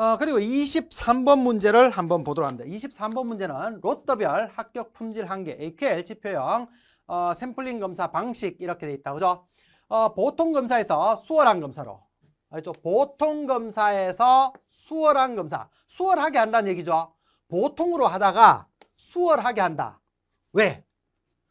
어, 그리고 23번 문제를 한번 보도록 합니다. 23번 문제는 로또별 합격 품질 한계 AQL 지표형 어, 샘플링 검사 방식 이렇게 돼 있다. 그죠? 어, 보통 검사에서 수월한 검사로 알죠? 보통 검사에서 수월한 검사 수월하게 한다는 얘기죠. 보통으로 하다가 수월하게 한다. 왜?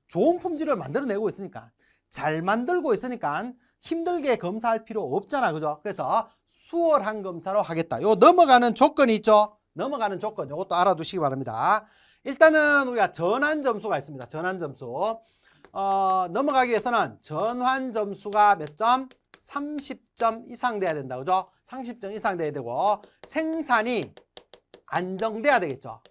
좋은 품질을 만들어내고 있으니까 잘 만들고 있으니까 힘들게 검사할 필요 없잖아. 그죠? 그래서 수월한 검사로 하겠다. 요 넘어가는 조건이 있죠. 넘어가는 조건 이것도 알아두시기 바랍니다. 일단은 우리가 전환 점수가 있습니다. 전환 점수. 어, 넘어가기 위해서는 전환 점수가 몇 점? 30점 이상 돼야 된다. 그죠? 30점 이상 돼야 되고 생산이 안정돼야 되겠죠.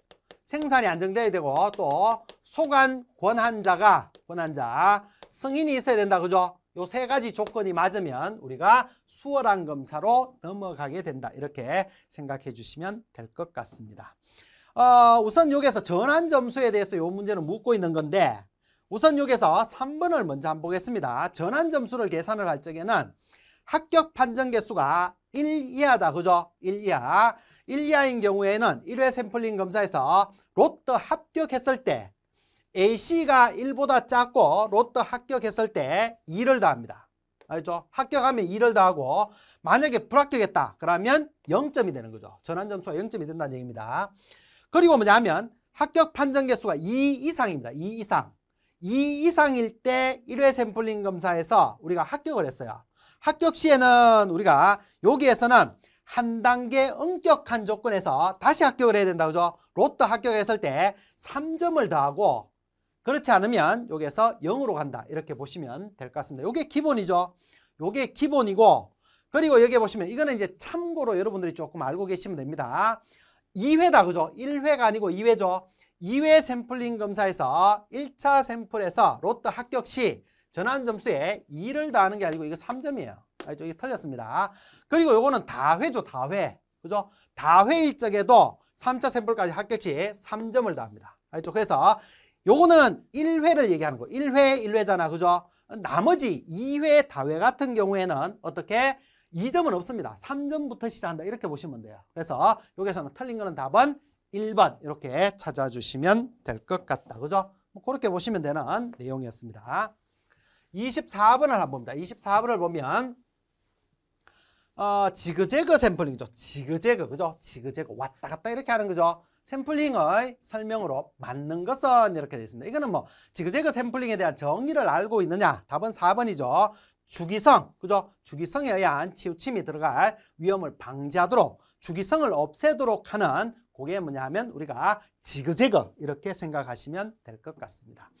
생산이 안정돼야 되고 또 소관 권한자가 권한자 승인이 있어야 된다. 그죠? 요세 가지 조건이 맞으면 우리가 수월한 검사로 넘어가게 된다. 이렇게 생각해 주시면 될 것 같습니다. 어, 우선 여기서 전환 점수에 대해서 요 문제는 묻고 있는 건데 우선 여기서 3번을 먼저 한번 보겠습니다. 전환 점수를 계산을 할 적에는 합격 판정 개수가 1 이하다. 그죠? 1 이하. 1 이하인 경우에는 1회 샘플링 검사에서 로또 합격했을 때 AC가 1보다 작고 로또 합격했을 때 2를 더합니다. 알죠? 합격하면 2를 더하고 만약에 불합격했다 그러면 0점이 되는 거죠. 전환점수가 0점이 된다는 얘기입니다. 그리고 뭐냐면 합격 판정 개수가 2 이상입니다. 2 이상. 2 이상일 때 1회 샘플링 검사에서 우리가 합격을 했어요. 합격 시에는 우리가 여기에서는 한 단계 엄격한 조건에서 다시 합격을 해야 된다. 그죠? 로또 합격했을 때 3점을 더하고 그렇지 않으면 여기에서 0으로 간다 이렇게 보시면 될 것 같습니다. 이게 기본이죠. 이게 기본이고 그리고 여기 보시면 이거는 이제 참고로 여러분들이 조금 알고 계시면 됩니다. 2회다 그죠? 1회가 아니고 2회죠. 2회 샘플링 검사에서 1차 샘플에서 로또 합격 시 전환 점수에 2를 더하는 게 아니고 이거 3점이에요. 아, 저기 틀렸습니다. 그리고 요거는 다회죠, 다회. 그죠? 다회 일적에도 3차 샘플까지 합격 시 3점을 더합니다. 아, 죠 그래서 요거는 1회를 얘기하는 거예 1회, 1회잖아. 그죠? 나머지 2회, 다회 같은 경우에는 어떻게? 2점은 없습니다. 3점부터 시작한다. 이렇게 보시면 돼요. 그래서 여기서는 틀린 거는 답은 1번 이렇게 찾아주시면 될 것 같다. 그죠? 뭐 그렇게 보시면 되는 내용이었습니다. 24번을 한번 봅니다. 24번을 보면 어, 지그재그 샘플링이죠. 지그재그, 그죠? 지그재그 왔다 갔다 이렇게 하는 거죠. 샘플링의 설명으로 맞는 것은 이렇게 되어 있습니다. 이거는 뭐 지그재그 샘플링에 대한 정의를 알고 있느냐? 답은 4번이죠. 주기성, 그죠? 주기성에 의한 치우침이 들어갈 위험을 방지하도록 주기성을 없애도록 하는 그게 뭐냐면 우리가 지그재그 이렇게 생각하시면 될 것 같습니다.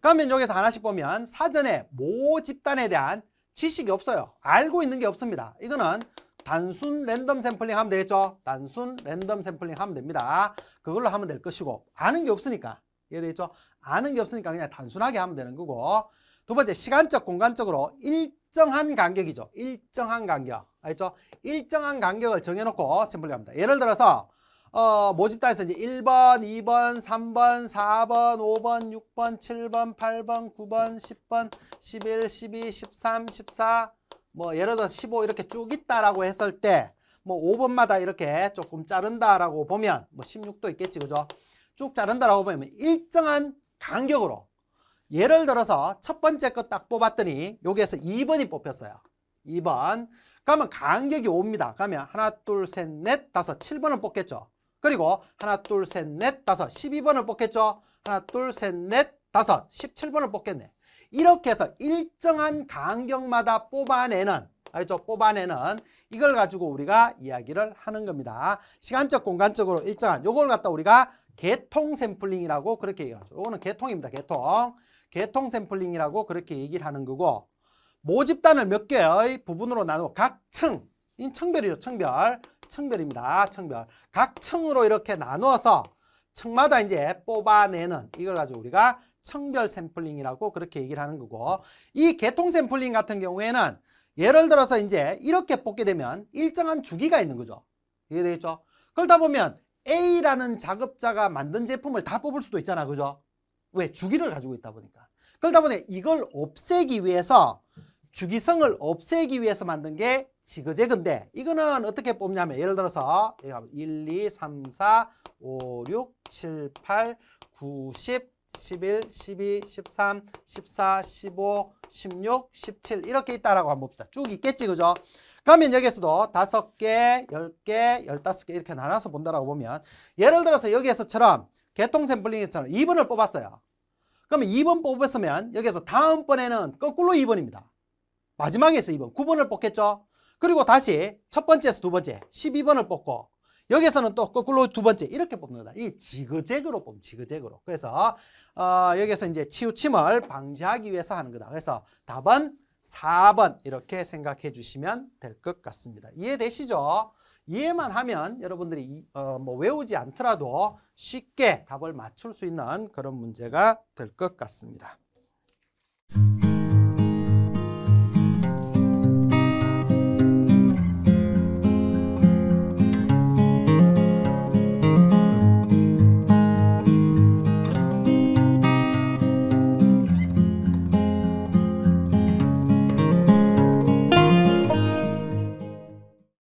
그러면 여기서 하나씩 보면 사전에 모 집단에 대한 지식이 없어요. 알고 있는 게 없습니다. 이거는 단순 랜덤 샘플링 하면 되겠죠? 단순 랜덤 샘플링 하면 됩니다. 그걸로 하면 될 것이고 아는 게 없으니까 이해되겠죠? 아는 게 없으니까 그냥 단순하게 하면 되는 거고 두 번째 시간적 공간적으로 일정한 간격이죠. 일정한 간격 알겠죠? 일정한 간격을 정해놓고 샘플링합니다. 예를 들어서 어, 모집단에서 이제 1번, 2번, 3번, 4번, 5번, 6번, 7번, 8번, 9번, 10번, 11, 12, 13, 14, 뭐 예를 들어 서15 이렇게 쭉 있다라고 했을 때뭐 5번마다 이렇게 조금 자른다라고 보면 뭐 16도 있겠지 그죠? 쭉 자른다라고 보면 일정한 간격으로 예를 들어서 첫 번째 거 딱 뽑았더니 여기에서 2번이 뽑혔어요. 2번. 그러면 간격이 옵니다. 그러면 하나, 둘, 셋, 넷, 다섯, 7번을 뽑겠죠. 그리고 하나, 둘, 셋, 넷, 다섯, 12번을 뽑겠죠. 하나, 둘, 셋, 넷, 다섯, 17번을 뽑겠네. 이렇게 해서 일정한 간격마다 뽑아내는 알죠? 뽑아내는 이걸 가지고 우리가 이야기를 하는 겁니다. 시간적, 공간적으로 일정한 요걸 갖다 우리가 개통 샘플링이라고 그렇게 얘기하죠. 요거는 개통입니다. 개통. 개통 샘플링이라고 그렇게 얘기를 하는 거고 모집단을 몇 개의 부분으로 나누고 각 층, 인 청별이죠. 청별. 청별입니다. 청별. 각 층으로 이렇게 나누어서 층마다 이제 뽑아내는 이걸 가지고 우리가 성별 샘플링이라고 그렇게 얘기를 하는 거고 이 개통 샘플링 같은 경우에는 예를 들어서 이제 이렇게 뽑게 되면 일정한 주기가 있는 거죠. 이해 되겠죠? 그러다 보면 A라는 작업자가 만든 제품을 다 뽑을 수도 있잖아. 그죠? 왜? 주기를 가지고 있다 보니까. 그러다 보니 이걸 없애기 위해서 주기성을 없애기 위해서 만든 게 지그재그인데 이거는 어떻게 뽑냐면 예를 들어서 1, 2, 3, 4, 5, 6, 7, 8, 9, 10, 11, 12, 13, 14, 15, 16, 17 이렇게 있다라고 한번 봅시다. 쭉 있겠지 그죠? 그러면 여기에서도 다섯 개, 열 개, 열다섯 개 이렇게 나눠서 본다라고 보면 예를 들어서 여기에서처럼 개통 샘플링에처럼 2번을 뽑았어요. 그러면 2번 뽑았으면 여기에서 다음번에는 거꾸로 2번입니다. 마지막에서 2번, 9번을 뽑겠죠? 그리고 다시 첫 번째에서 두 번째, 12번을 뽑고 여기서는 또 거꾸로 두 번째 이렇게 뽑는다. 거이 지그재그로 뽑는 지그재그로. 그래서 어, 여기서 에 이제 치우침을 방지하기 위해서 하는 거다. 그래서 답은 4번 이렇게 생각해 주시면 될 것 같습니다. 이해되시죠? 이해만 하면 여러분들이 어, 뭐 외우지 않더라도 쉽게 답을 맞출 수 있는 그런 문제가 될 것 같습니다.